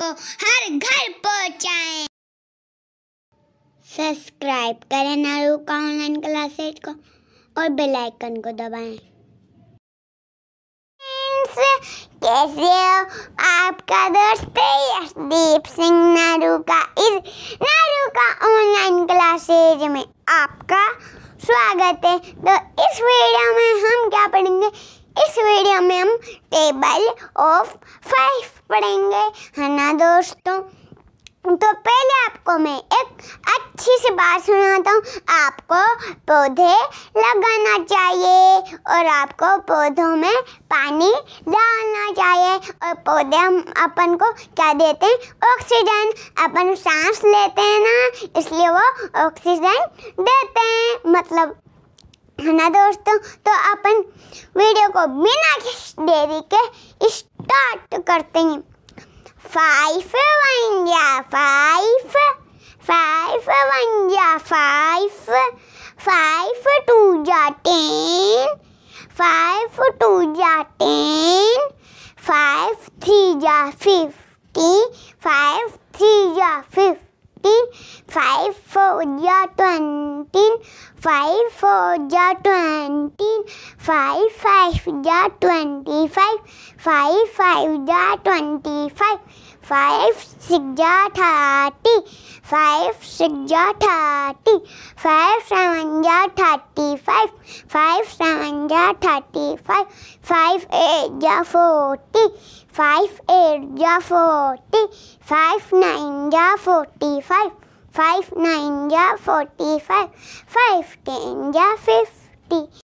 को हर घर पहुंचाएं सब्सक्राइब करें का ऑनलाइन क्लासेज को और बेल आइकन को दबाएं कैसे हो आपका दोस्त यशदीप सिंह का इस का ऑनलाइन क्लासेज में आपका स्वागत है तो इस वीडियो में हम क्या पढ़ेंगे इस वीडियो में हम टेबल ऑफ फाइव पढ़ेंगे है ना दोस्तों तो पहले आपको मैं एक अच्छी सी बात सुनाता हूँ आपको पौधे लगाना चाहिए और आपको पौधों में पानी डालना चाहिए और पौधे हम अपन को क्या देते हैं ऑक्सीजन अपन सांस लेते हैं ना इसलिए वो ऑक्सीजन देते हैं मतलब है ना दोस्तों तो अपन वीडियो को बिना देरी के स्टार्ट करते हैं फाइफ वन या फाइफ फाइफ वन या फाइफ फाइफ टू जा टेन फाइफ टू जा टेन फाइव थ्री जा फिफ्टी फाइव थ्री जा फिफ्टी फाइव फोर जा ट्वेंटीन फाइव फोर जा ट्वेंटीन फाइव फाइव जा ट्वेंटी फाइव फाइव फाइव जा ट्वेंटी फाइव फाइव सिक्स जा थर्टी फाइव सिक्स जा थर्टी फाइव सेवन जा थर्टी फाइव फाइव सेवन जा थर्टी फाइव फाइव एट जा forty five eight जा forty five nine जा forty five Five nine ja forty-five, five ten ja fifty,